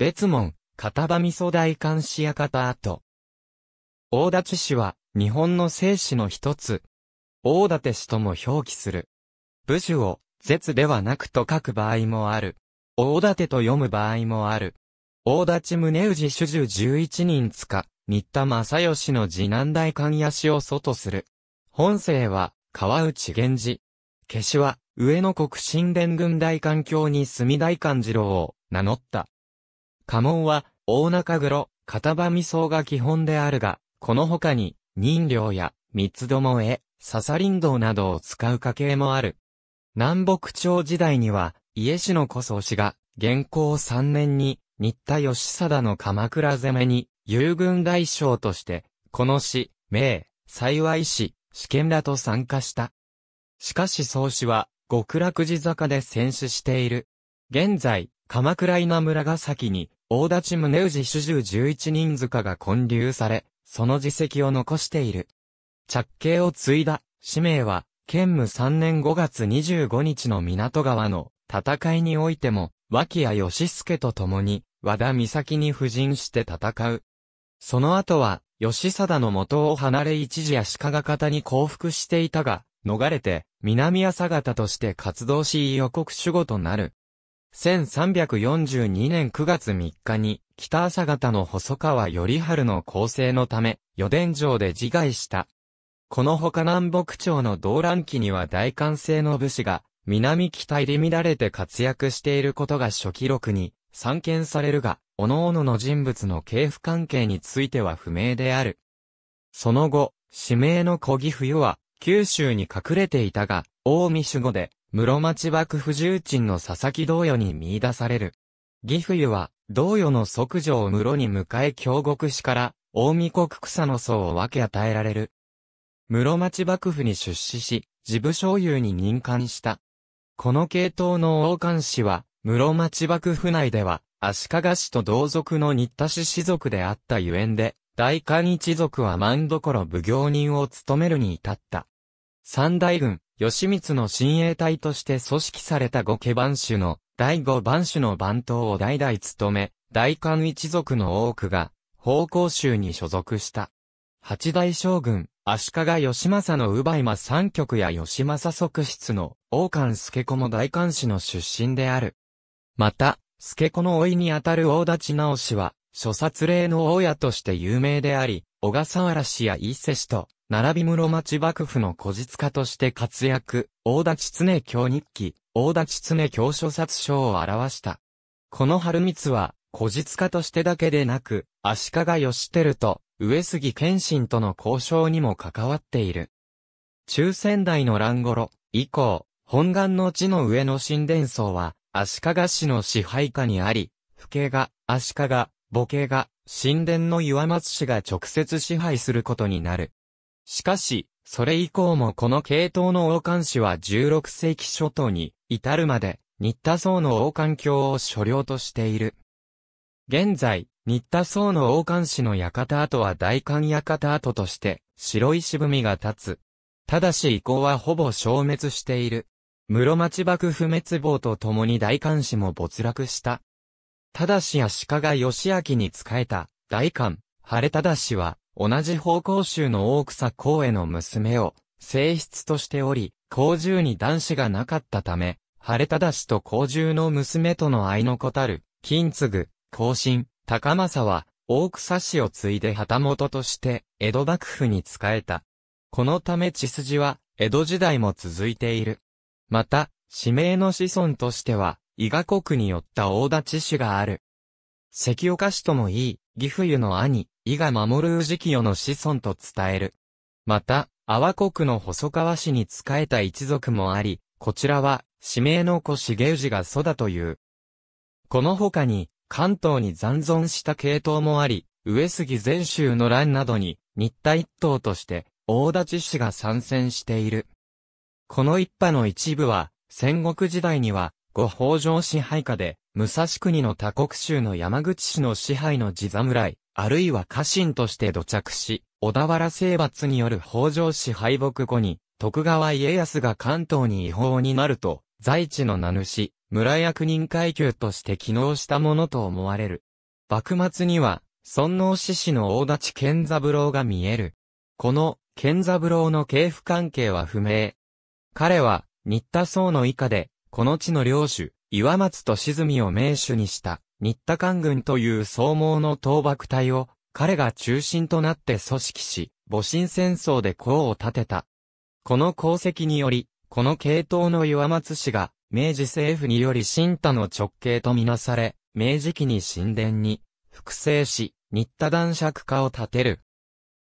別門、片場味噌大監視館跡。大立市は、日本の聖市の一つ。大立市とも表記する。武士を、絶ではなくと書く場合もある。大立と読む場合もある。大立宗氏主従十一人塚、新田正義の次男大館屋氏を祖とする。本姓は、川内源氏。消しは、上野国新連軍大官教に住大官次郎を名乗った。家紋は、大中黒、片場味噌が基本であるが、この他に、人形や、三つどもえ、笹林道などを使う家系もある。南北朝時代には、家氏の小宗氏が、元寇3年に、新田義貞の鎌倉攻めに、友軍大将として、この氏、名、幸い氏、試験らと参加した。しかし宗氏は、極楽寺坂で戦死している。現在、鎌倉稲村ヶ崎に、大立宗氏主従十一人塚が建立され、その実績を残している。着刑を継いだ、使命は、兼務3年5月25日の港川の戦いにおいても、脇谷義介と共に、和田岬に布陣して戦う。その後は、義貞の元を離れ一時足利方に降伏していたが、逃れて、南朝方として活動し予告守護となる。1342年9月3日に、北朝方の細川頼春の構成のため、予伝城で自害した。この他南北朝の動乱期には大歓声の武士が、南北入り乱れて活躍していることが初記録に、散見されるが、各々の人物の系譜関係については不明である。その後、指名の小木冬は、九州に隠れていたが、大見守護で、室町幕府重鎮の佐々木道与に見出される。義湯は、道与の即女を室に迎え京極市から、大見国草の層を分け与えられる。室町幕府に出資し、自部所有に任官した。この系統の王冠氏は、室町幕府内では、足利氏と同族の新田氏氏族であったゆえんで、大官一族は万所奉行人を務めるに至った。三大軍、義満の親衛隊として組織された五家番主の第五番主の番頭を代々務め、大官一族の多くが、奉公衆に所属した。八代将軍、足利義政の奪い間。三局や義政側室の王官助子も大官氏の出身である。また、助子の老いにあたる大立直氏は、諸殺令の大家として有名であり、小笠原氏や伊勢氏と並び室町幕府の古実家として活躍、大立常京日記、大立常京書殺書を表した。この春光は、古実家としてだけでなく、足利義輝と、上杉謙信との交渉にも関わっている。中仙台の乱頃、以降、本願の地の上の神殿層は、足利氏の支配下にあり、府家が、足利、母家が、神殿の岩松氏が直接支配することになる。しかし、それ以降もこの系統の王冠氏は16世紀初頭に至るまで、新田宗の王冠教を所領としている。現在、新田宗の王冠氏の館跡は大官館跡として、白い渋みが立つ。ただし以降はほぼ消滅している。室町幕府滅亡とともに大冠氏も没落した。ただし足利義明に仕えた、大官、晴れただしは、同じ方向州の大草公への娘を、性質としており、公獣に男子がなかったため、晴れ忠氏と公獣の娘との愛の子たる、金継公進、高政は、大草氏を継いで旗本として、江戸幕府に仕えた。このため血筋は、江戸時代も続いている。また、指名の子孫としては、伊賀国によった大立氏がある。関岡氏ともいい、義父湯の兄、伊賀守る氏清の子孫と伝える。また、阿波国の細川氏に仕えた一族もあり、こちらは、指名の子重氏が祖だという。この他に、関東に残存した系統もあり、上杉全州の乱などに、日田一党として、大立氏が参戦している。この一派の一部は、戦国時代には、ご法上支配下で、武蔵国の多国州の山口市の支配の地侍、あるいは家臣として土着し、小田原征伐による北条氏敗北後に、徳川家康が関東に違法になると、在地の名主、村役人階級として機能したものと思われる。幕末には、尊王志士の大立健三郎が見える。この、健三郎の系譜関係は不明。彼は、新田僧の以下で、この地の領主、岩松と沈みを名手にした。新田官軍という総毛の倒幕隊を、彼が中心となって組織し、戊辰戦争で功を立てた。この功績により、この系統の岩松氏が、明治政府により新田の直系とみなされ、明治期に神殿に、複製し、新田男爵家を立てる。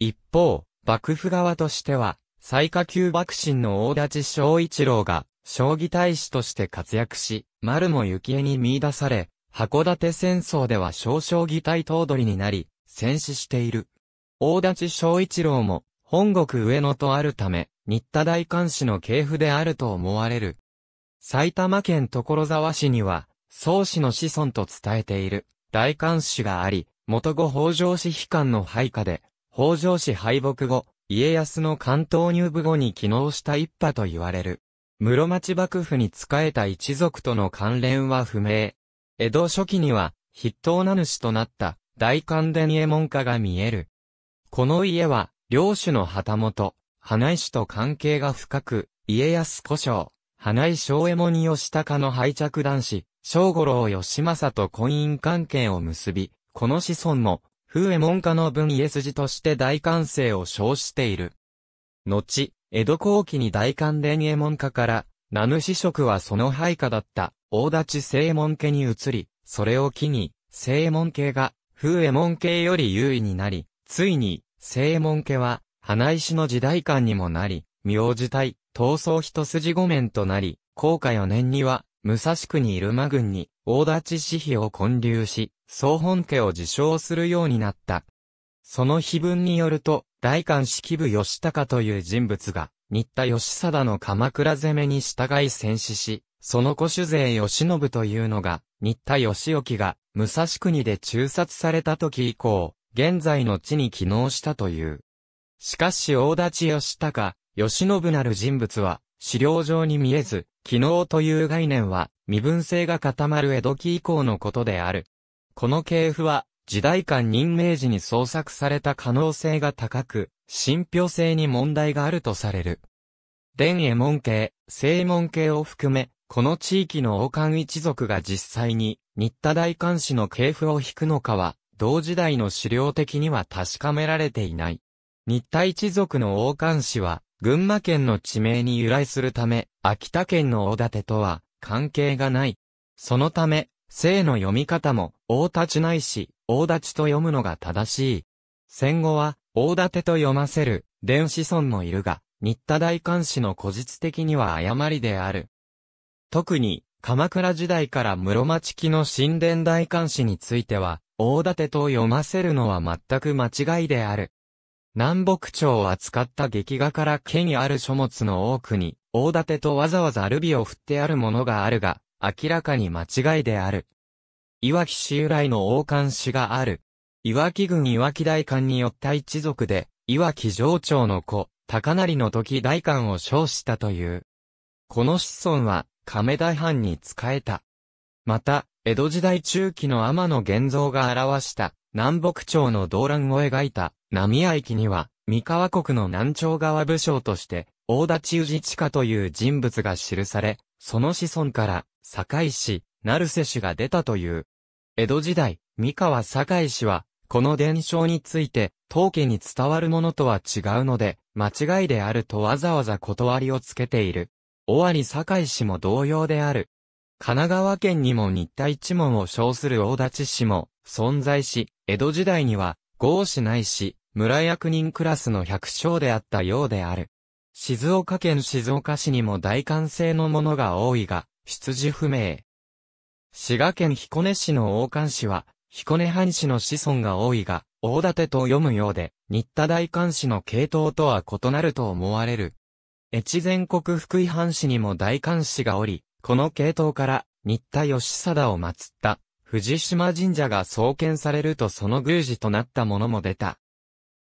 一方、幕府側としては、最下級幕臣の大立昭一郎が、将棋大使として活躍し、丸も雪絵に見出され、函館戦争では少々議体頭取になり、戦死している。大立昭一郎も、本国上野とあるため、新田大官氏の系譜であると思われる。埼玉県所沢市には、宗氏の子孫と伝えている、大官氏があり、元後北条氏悲観の配下で、北条氏敗北後、家康の関東入部後に機能した一派と言われる。室町幕府に仕えた一族との関連は不明。江戸初期には、筆頭名主となった大観伝家衛門家が見える。この家は、領主の旗本、花井氏と関係が深く、家康古障、花井正江衛門義高の敗着男子、正五郎義政と婚姻関係を結び、この子孫も、風江衛門家の分家筋として大歓声を称している。後、江戸後期に大観伝家衛門家から、名主職はその配下だった、大立正門家に移り、それを機に、正門家が、風右衛門家より優位になり、ついに、正門家は、花石の時代観にもなり、明字体、闘争一筋御免となり、後下四年には、武蔵国入間軍に、大立市費を建立し、総本家を自称するようになった。その碑文によると、大官式部義高という人物が、新田義貞の鎌倉攻めに従い戦死し、その古酒勢義信というのが、新田義興が、武蔵国で中殺された時以降、現在の地に帰納したという。しかし大立義高、義信なる人物は、資料上に見えず、機能という概念は、身分性が固まる江戸期以降のことである。この系譜は、時代間任命時に創作された可能性が高く、信憑性に問題があるとされる。伝右衛門系、正門系を含め、この地域の王冠一族が実際に、新田大官氏の系譜を引くのかは、同時代の資料的には確かめられていない。新田一族の王冠氏は、群馬県の地名に由来するため、秋田県の大館とは関係がない。そのため、姓の読み方も、大立ちないし、大立ちと読むのが正しい。戦後は、大立てと読ませる、伝子孫もいるが、新田大官氏の古実的には誤りである。特に、鎌倉時代から室町期の神殿大官氏については、大立てと読ませるのは全く間違いである。南北朝を扱った劇画から権威ある書物の多くに、大立てとわざわざルビを振ってあるものがあるが、明らかに間違いである。いわき市由来の王冠氏がある。いわき郡いわき大官によった一族で、いわき城長の子、高成の時大官を称したという。この子孫は、亀田藩に仕えた。また、江戸時代中期の天野玄造が表した南北朝の動乱を描いた浪屋駅には、三河国の南朝側武将として、大立氏地下という人物が記され、その子孫から、堺市、成瀬氏が出たという。江戸時代、三河堺氏は、この伝承について、当家に伝わるものとは違うので、間違いであるとわざわざ断りをつけている。尾張堺氏も同様である。神奈川県にも日田一門を称する大立氏も存在し、江戸時代には、郷氏ないし、村役人クラスの百姓であったようである。静岡県静岡市にも大歓声のものが多いが、出自不明。滋賀県彦根市の王冠氏は、彦根藩士の子孫が多いが、大館と読むようで、新田大冠氏の系統とは異なると思われる。越前国福井藩士にも大冠氏がおり、この系統から、新田義貞を祀った、藤島神社が創建されるとその宮司となったものも出た。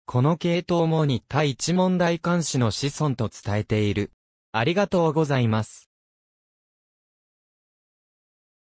この系統も新田一門大冠氏の子孫と伝えている。ありがとうございます。